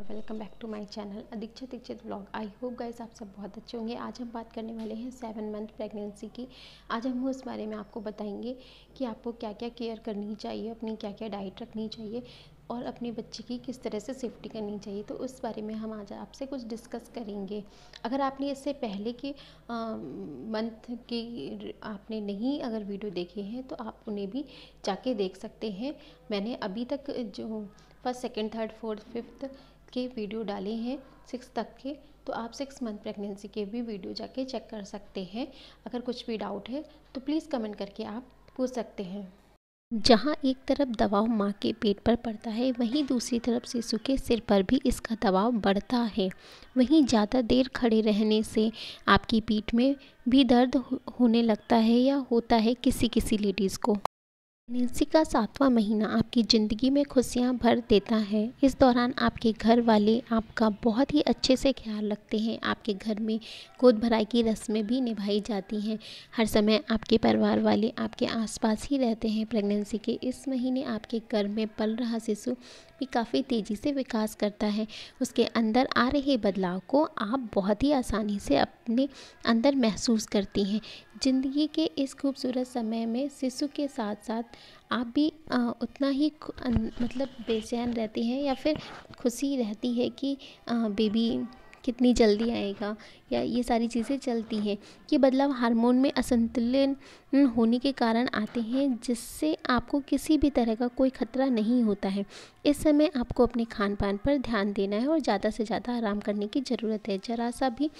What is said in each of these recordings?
और welcome back to my channel Adhiksha Dixit blog I hope guys आप सब बहुत अच्छे होंगे आज हम बात करने वाले हैं सेवन मंथ प्रेगनेंसी की आज हम उस बारे में आपको बताएंगे कि आपको क्या क्या केयर करनी चाहिए अपनी क्या क्या डाइट रखनी चाहिए और अपने बच्चे की किस तरह से सेफ्टी करनी चाहिए तो उस बारे में हम आज आपसे कुछ डिस्कस करेंगे अगर आपने इससे पहले के मंथ की आपने नहीं अगर वीडियो देखे हैं तो आप उन्हें भी जाके देख सकते हैं मैंने अभी तक जो first second third fourth fifth के वीडियो डाले हैं सिक्स तक के तो आप सिक्स मंथ प्रेगनेंसी के भी वीडियो जाके चेक कर सकते हैं अगर कुछ भी डाउट है तो प्लीज़ कमेंट करके आप पूछ सकते हैं जहाँ एक तरफ दबाव माँ के पेट पर पड़ता है वहीं दूसरी तरफ शिशु के सिर पर भी इसका दबाव बढ़ता है वहीं ज़्यादा देर खड़े रहने से आपकी पीठ में भी दर्द होने लगता है या होता है किसी किसी लेडीज़ को प्रेगनेंसी का सातवां महीना आपकी ज़िंदगी में खुशियां भर देता है इस दौरान आपके घर वाले आपका बहुत ही अच्छे से ख्याल रखते हैं आपके घर में गोद भराई की रस्में भी निभाई जाती हैं हर समय आपके परिवार वाले आपके आसपास ही रहते हैं प्रेगनेंसी के इस महीने आपके घर में पल रहा शिशु भी काफ़ी तेज़ी से विकास करता है उसके अंदर आ रहे बदलाव को आप बहुत ही आसानी से अपने अंदर महसूस करती हैं ज़िंदगी के इस खूबसूरत समय में शिशु के साथ साथ आप भी उतना ही मतलब बेचैन रहती हैं या फिर खुशी रहती है कि बेबी कितनी जल्दी आएगा या ये सारी चीज़ें चलती हैं ये बदलाव हार्मोन में असंतुलन होने के कारण आते हैं जिससे आपको किसी भी तरह का कोई खतरा नहीं होता है इस समय आपको अपने खान पान पर ध्यान देना है और ज़्यादा से ज़्यादा आराम करने की ज़रूरत है जरा सा भी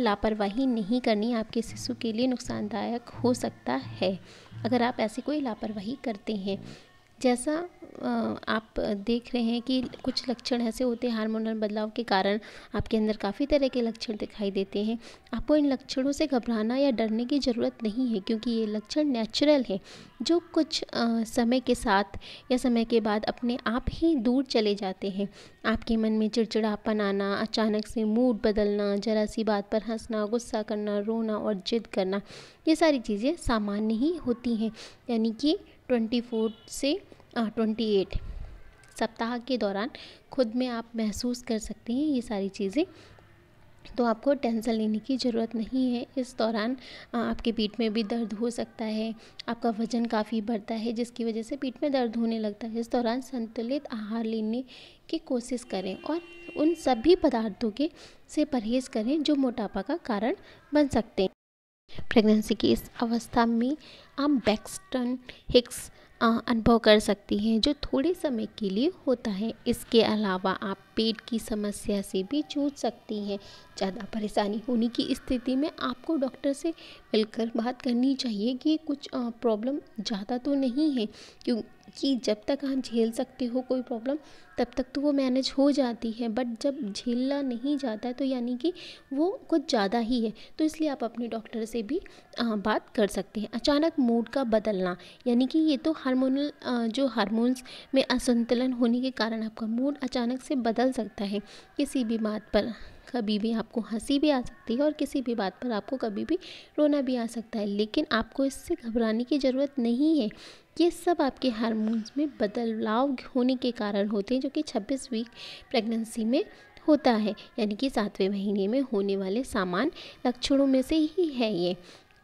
लापरवाही नहीं करनी आपके शिशु के लिए नुकसानदायक हो सकता है अगर आप ऐसी कोई लापरवाही करते हैं जैसा आप देख रहे हैं कि कुछ लक्षण ऐसे होते हैं हार्मोनल बदलाव के कारण आपके अंदर काफ़ी तरह के लक्षण दिखाई देते हैं आपको इन लक्षणों से घबराना या डरने की ज़रूरत नहीं है क्योंकि ये लक्षण नेचुरल है जो कुछ समय के साथ या समय के बाद अपने आप ही दूर चले जाते हैं आपके मन में चिड़चिड़ापन आना अचानक से मूड बदलना ज़रा सी बात पर हंसना गुस्सा करना रोना और जिद करना ये सारी चीज़ें सामान्य ही होती हैं यानी कि ट्वेंटी फोर से ट्वेंटी हाँ, एट सप्ताह के दौरान खुद में आप महसूस कर सकते हैं ये सारी चीज़ें तो आपको टेंसन लेने की ज़रूरत नहीं है इस दौरान आपके पीठ में भी दर्द हो सकता है आपका वजन काफ़ी बढ़ता है जिसकी वजह से पीठ में दर्द होने लगता है इस दौरान संतुलित आहार लेने की कोशिश करें और उन सभी पदार्थों के से परहेज करें जो मोटापा का कारण बन सकते हैं प्रेगनेंसी की इस अवस्था में आप बैक्सटन हिक्स अनुभव कर सकती हैं जो थोड़े समय के लिए होता है इसके अलावा आप पेट की समस्या से भी जूझ सकती हैं ज़्यादा परेशानी होने की स्थिति में आपको डॉक्टर से मिलकर बात करनी चाहिए कि कुछ प्रॉब्लम ज़्यादा तो नहीं है क्यों कि जब तक आप हाँ झेल सकते हो कोई प्रॉब्लम तब तक तो वो मैनेज हो जाती है बट जब झेलना नहीं जाता है तो यानी कि वो कुछ ज़्यादा ही है तो इसलिए आप अपने डॉक्टर से भी आ, बात कर सकते हैं अचानक मूड का बदलना यानी कि ये तो हार्मोनल जो हार्मोन्स में असंतुलन होने के कारण आपका मूड अचानक से बदल सकता है किसी भी बात पर कभी भी आपको हंसी भी आ सकती है और किसी भी बात पर आपको कभी भी रोना भी आ सकता है लेकिन आपको इससे घबराने की ज़रूरत नहीं है ये सब आपके हारमोन्स में बदलाव होने के कारण होते हैं जो कि छब्बीस वीक प्रेगनेंसी में होता है यानी कि सातवें महीने में होने वाले सामान लक्षणों में से ही है ये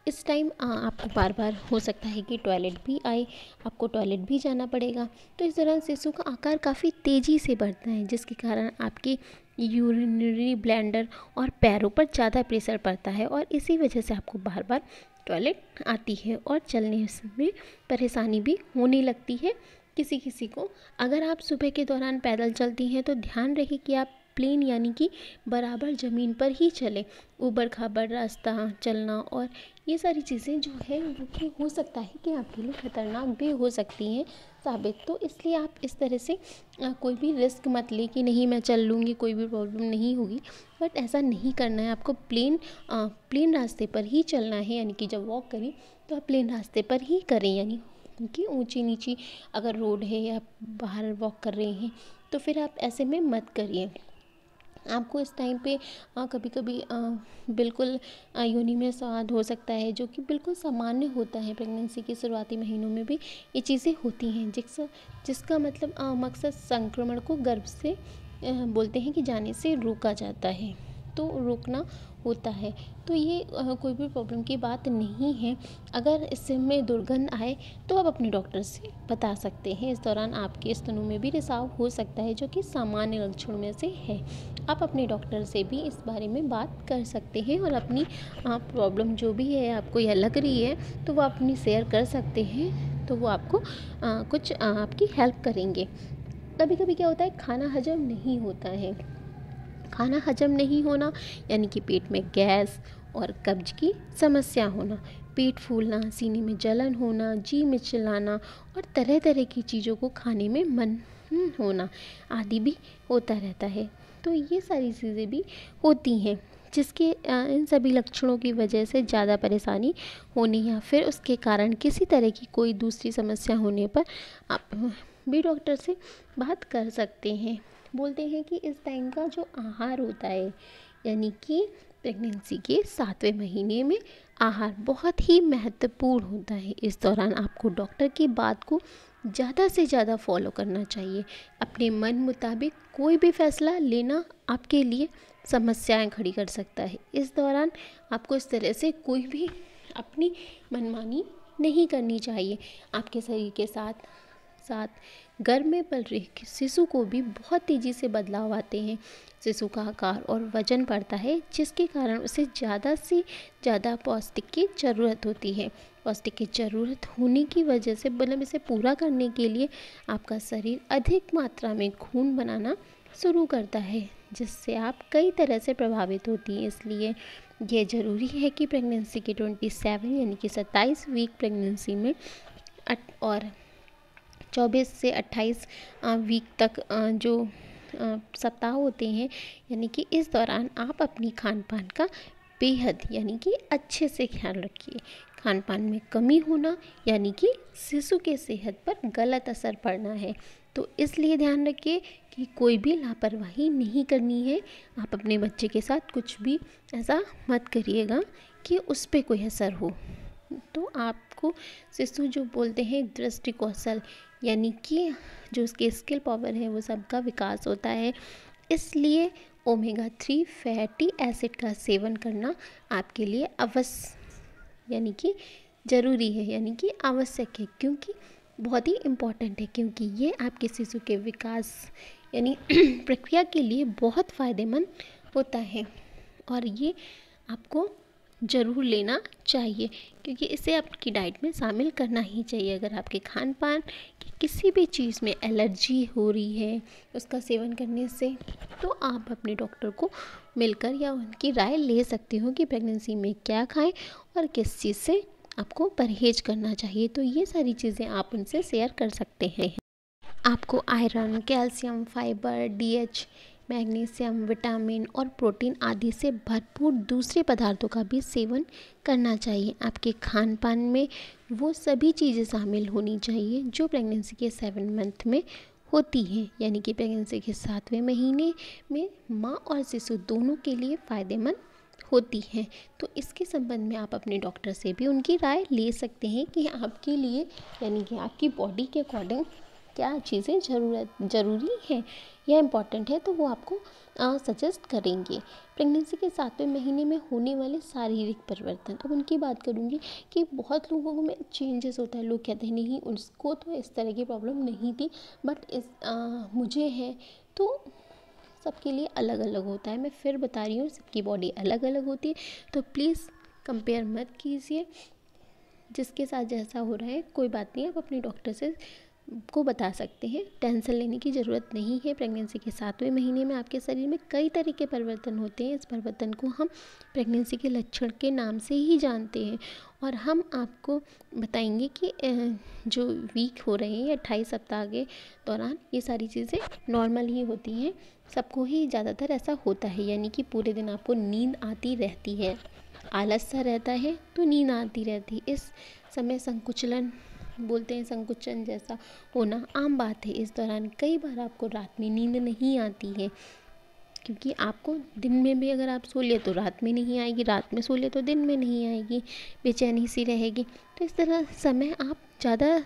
इस टाइम आपको बार बार हो सकता है कि टॉयलेट भी आए आपको टॉयलेट भी जाना पड़ेगा तो इस दौरान शिशु का आकार काफ़ी तेज़ी से बढ़ता है जिसके कारण आपकी यूरिनरी ब्लैंडर और पैरों पर ज़्यादा प्रेशर पड़ता है और इसी वजह से आपको बार बार टॉयलेट आती है और चलने में परेशानी भी होने लगती है किसी किसी को अगर आप सुबह के दौरान पैदल चलती हैं तो ध्यान रहे कि आप प्लेन यानी कि बराबर ज़मीन पर ही चले ऊबड़ खाबड़ रास्ता चलना और ये सारी चीज़ें जो है वो हो सकता है कि आपके लिए ख़तरनाक भी हो सकती हैं साबित तो इसलिए आप इस तरह से कोई भी रिस्क मत लें कि नहीं मैं चल लूँगी कोई भी प्रॉब्लम नहीं होगी बट ऐसा नहीं करना है आपको प्लेन प्लेन रास्ते पर ही चलना है यानी कि जब वॉक करें तो आप प्लेन रास्ते पर ही करें यानी कि ऊंची नीची अगर रोड है या बाहर वॉक कर रहे हैं तो फिर आप ऐसे में मत करिए आपको इस टाइम पे कभी कभी बिल्कुल योनि में स्वाद हो सकता है जो कि बिल्कुल सामान्य होता है प्रेगनेंसी के शुरुआती महीनों में भी ये चीज़ें होती हैं जिस जिसका मतलब मकसद संक्रमण को गर्भ से बोलते हैं कि जाने से रोका जाता है तो रोकना होता है तो ये कोई भी प्रॉब्लम की बात नहीं है अगर इसमें दुर्गंध आए तो आप अपने डॉक्टर से बता सकते हैं इस दौरान आपके स्तनों में भी रिसाव हो सकता है जो कि सामान्य लक्षण में से है आप अपने डॉक्टर से भी इस बारे में बात कर सकते हैं और अपनी प्रॉब्लम जो भी है आपको यह लग रही है तो वो अपनी शेयर कर सकते हैं तो वो आपको आ, कुछ आ, आपकी हेल्प करेंगे कभी कभी क्या होता है खाना हजम नहीं होता है खाना हजम नहीं होना यानी कि पेट में गैस और कब्ज की समस्या होना पेट फूलना सीने में जलन होना जी में चिल्लाना और तरह तरह की चीज़ों को खाने में मन होना आदि भी होता रहता है तो ये सारी चीज़ें भी होती हैं जिसके इन सभी लक्षणों की वजह से ज़्यादा परेशानी होने या फिर उसके कारण किसी तरह की कोई दूसरी समस्या होने पर आप भी डॉक्टर से बात कर सकते हैं बोलते हैं कि इस टाइम का जो आहार होता है यानी कि प्रेगनेंसी के सातवें महीने में आहार बहुत ही महत्वपूर्ण होता है इस दौरान आपको डॉक्टर की बात को ज़्यादा से ज़्यादा फॉलो करना चाहिए अपने मन मुताबिक कोई भी फैसला लेना आपके लिए समस्याएं खड़ी कर सकता है इस दौरान आपको इस तरह से कोई भी अपनी मनमानी नहीं करनी चाहिए आपके शरीर के साथ साथ गर्भ में पल रहे शिशु को भी बहुत तेज़ी से बदलाव आते हैं शिशु का आकार और वजन बढ़ता है जिसके कारण उसे ज़्यादा से ज़्यादा पौष्टिक की ज़रूरत होती है पौष्टिक की ज़रूरत होने की वजह से मतलब इसे पूरा करने के लिए आपका शरीर अधिक मात्रा में खून बनाना शुरू करता है जिससे आप कई तरह से प्रभावित होती हैं इसलिए यह ज़रूरी है कि प्रेगनेंसी के 27 यानी कि 27 वीक प्रेगनेंसी में और चौबीस से अट्ठाईस वीक तक जो सप्ताह होते हैं यानी कि इस दौरान आप अपनी खान पान का बेहद यानी कि अच्छे से ख्याल रखिए खान पान में कमी होना यानी कि शिशु के सेहत पर गलत असर पड़ना है तो इसलिए ध्यान रखिए कि कोई भी लापरवाही नहीं करनी है आप अपने बच्चे के साथ कुछ भी ऐसा मत करिएगा कि उस पर कोई असर हो तो आपको शिशु जो बोलते हैं दृष्टि कौशल यानी कि जो उसके स्किल पावर है वो सबका विकास होता है इसलिए ओमेगा थ्री फैटी एसिड का सेवन करना आपके लिए अवश्य यानी कि ज़रूरी है यानी कि आवश्यक है क्योंकि बहुत ही इम्पॉर्टेंट है क्योंकि ये आपके शिशु के विकास यानी प्रक्रिया के लिए बहुत फ़ायदेमंद होता है और ये आपको ज़रूर लेना चाहिए क्योंकि इसे आपकी डाइट में शामिल करना ही चाहिए अगर आपके खान पान की किसी भी चीज़ में एलर्जी हो रही है उसका सेवन करने से तो आप अपने डॉक्टर को मिलकर या उनकी राय ले सकते हो कि प्रेगनेंसी में क्या खाएं और किस चीज़ से आपको परहेज करना चाहिए तो ये सारी चीज़ें आप उनसे शेयर कर सकते हैं आपको iron calcium fibre D magnesium vitamin और प्रोटीन आदि से भरपूर दूसरे पदार्थों का भी सेवन करना चाहिए आपके खान पान में वो सभी चीज़ें शामिल होनी चाहिए जो प्रेगनेंसी के सेवन मंथ में होती हैं यानी कि प्रेगनेंसी के सातवें महीने में माँ और शिशु दोनों के लिए फ़ायदेमंद होती हैं तो इसके संबंध में आप अपने डॉक्टर से भी उनकी राय ले सकते हैं कि आपके लिए यानी कि आपकी बॉडी के अकॉर्डिंग क्या चीज़ें ज़रूरत ज़रूरी हैं या इम्पॉर्टेंट है तो वो आपको सजेस्ट करेंगे प्रेगनेंसी के सातवें महीने में होने वाले शारीरिक परिवर्तन अब उनकी बात करूँगी कि बहुत लोगों में चेंजेस होता है लोग कहते हैं नहीं उसको तो इस तरह की प्रॉब्लम नहीं थी बट इस आ, मुझे है तो सबके लिए अलग अलग होता है मैं फिर बता रही हूँ सबकी बॉडी अलग अलग होती है तो प्लीज़ कंपेयर मत कीजिए जिसके साथ जैसा हो रहा है कोई बात नहीं आप अपने डॉक्टर से को बता सकते हैं टेंशन लेने की ज़रूरत नहीं है प्रेगनेंसी के सातवें महीने में आपके शरीर में कई तरह के परिवर्तन होते हैं इस परिवर्तन को हम प्रेगनेंसी के लक्षण के नाम से ही जानते हैं और हम आपको बताएंगे कि जो वीक हो रहे हैं अट्ठाईस सप्ताह के दौरान ये सारी चीज़ें नॉर्मल ही होती हैं सबको ही ज़्यादातर ऐसा होता है यानी कि पूरे दिन आपको नींद आती रहती है आलस सा रहता है तो नींद आती रहती है इस समय संकुचलन बोलते हैं संकुचन जैसा होना आम बात है इस दौरान कई बार आपको रात में नींद नहीं आती है क्योंकि आपको दिन में भी अगर आप सो लिए तो रात में नहीं आएगी रात में सो लिए तो दिन में नहीं आएगी बेचैनी सी रहेगी तो इस तरह समय आप ज़्यादा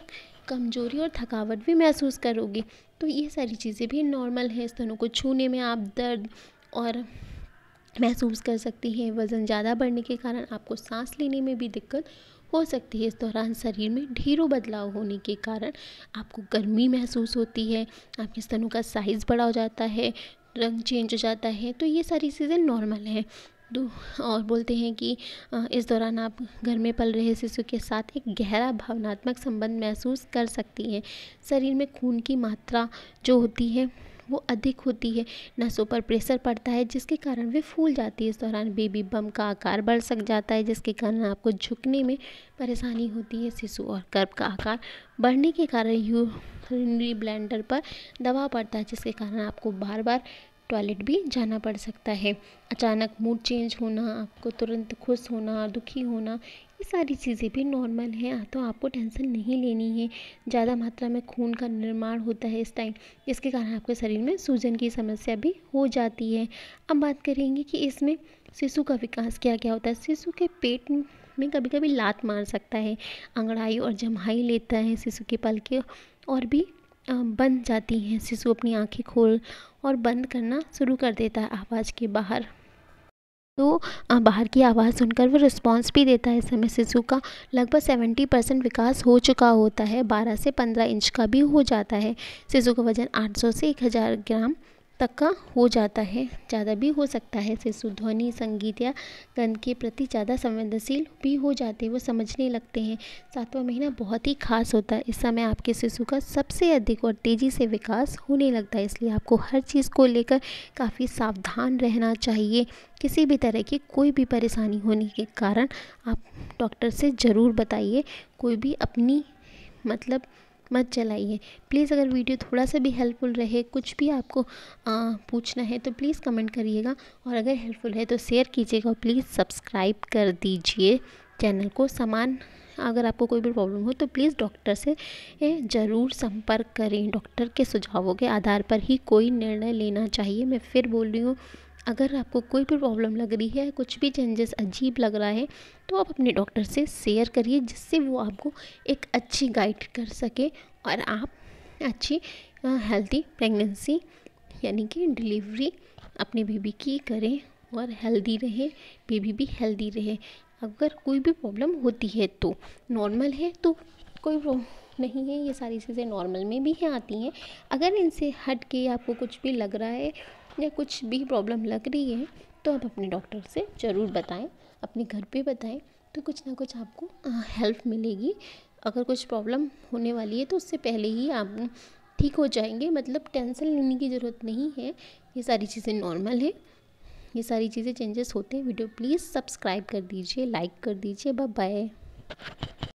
कमजोरी और थकावट भी महसूस करोगे तो ये सारी चीज़ें भी नॉर्मल हैं स्तनों को छूने में आप दर्द और महसूस कर सकती हैं वज़न ज़्यादा बढ़ने के कारण आपको सांस लेने में भी दिक्कत हो सकती है इस दौरान शरीर में ढेरों बदलाव होने के कारण आपको गर्मी महसूस होती है आपके स्तनों का साइज़ बड़ा हो जाता है रंग चेंज हो जाता है तो ये सारी चीज़ें नॉर्मल हैं तो और बोलते हैं कि इस दौरान आप घर में पल रहे शिशु के साथ एक गहरा भावनात्मक संबंध महसूस कर सकती हैं शरीर में खून की मात्रा जो होती है वो अधिक होती है नसों पर प्रेशर पड़ता है जिसके कारण वे फूल जाती है इस दौरान बेबी बम का आकार बढ़ सक जाता है जिसके कारण आपको झुकने में परेशानी होती है शिशु और गर्भ का आकार बढ़ने के कारण यूरिनरी ब्लैंडर पर दबाव पड़ता है जिसके कारण आपको बार बार टॉयलेट भी जाना पड़ सकता है अचानक मूड चेंज होना आपको तुरंत खुश होना दुखी होना ये सारी चीज़ें भी नॉर्मल हैं हाँ, तो आपको टेंशन नहीं लेनी है ज़्यादा मात्रा में खून का निर्माण होता है इस टाइम जिसके कारण आपके शरीर में सूजन की समस्या भी हो जाती है अब बात करेंगे कि इसमें शिशु का विकास क्या क्या होता है शिशु के पेट में कभी कभी लात मार सकता है अंगड़ाई और जम्हाई लेता है शिशु की के और भी बंद जाती हैं शिशु अपनी आंखें खोल और बंद करना शुरू कर देता है आवाज़ के बाहर तो बाहर की आवाज़ सुनकर वो रिस्पॉन्स भी देता है इस समय शिशु का लगभग सेवेंटी परसेंट विकास हो चुका होता है बारह से पंद्रह इंच का भी हो जाता है शिशु का वज़न आठ सौ से एक हज़ार ग्राम तक का हो जाता है ज़्यादा भी हो सकता है शिशु ध्वनि संगीत या गंध के प्रति ज़्यादा संवेदनशील भी हो जाते हैं वो समझने लगते हैं सातवां महीना बहुत ही खास होता है इस समय आपके शिशु का सबसे अधिक और तेज़ी से विकास होने लगता है इसलिए आपको हर चीज़ को लेकर काफ़ी सावधान रहना चाहिए किसी भी तरह की कोई भी परेशानी होने के कारण आप डॉक्टर से ज़रूर बताइए कोई भी अपनी मतलब मत चलाइए प्लीज़ अगर वीडियो थोड़ा सा भी हेल्पफुल रहे कुछ भी आपको आ, पूछना है तो प्लीज़ कमेंट करिएगा और अगर हेल्पफुल है तो शेयर कीजिएगा और प्लीज़ सब्सक्राइब कर दीजिए चैनल को समान अगर आपको कोई भी प्रॉब्लम हो तो प्लीज़ डॉक्टर से ज़रूर संपर्क करें डॉक्टर के सुझावों के आधार पर ही कोई निर्णय लेना चाहिए मैं फिर बोल रही हूँ अगर आपको कोई भी प्रॉब्लम लग रही है कुछ भी चेंजेस अजीब लग रहा है तो आप अपने डॉक्टर से शेयर करिए जिससे वो आपको एक अच्छी गाइड कर सके और आप अच्छी हेल्दी प्रेगनेंसी यानी कि डिलीवरी अपने बेबी की करें और हेल्दी रहे बेबी भी हेल्दी रहे अगर कोई भी प्रॉब्लम होती है तो नॉर्मल है तो कोई नहीं है ये सारी चीज़ें नॉर्मल में भी हैं आती हैं अगर इनसे हट के आपको कुछ भी लग रहा है या कुछ भी प्रॉब्लम लग रही है तो आप अपने डॉक्टर से ज़रूर बताएं अपने घर पे बताएं तो कुछ ना कुछ आपको हेल्प मिलेगी अगर कुछ प्रॉब्लम होने वाली है तो उससे पहले ही आप ठीक हो जाएंगे मतलब टेंशन लेने की ज़रूरत नहीं है ये सारी चीज़ें नॉर्मल है ये सारी चीज़ें चेंजेस होते हैं वीडियो प्लीज़ सब्सक्राइब कर दीजिए लाइक कर दीजिए बाय बाय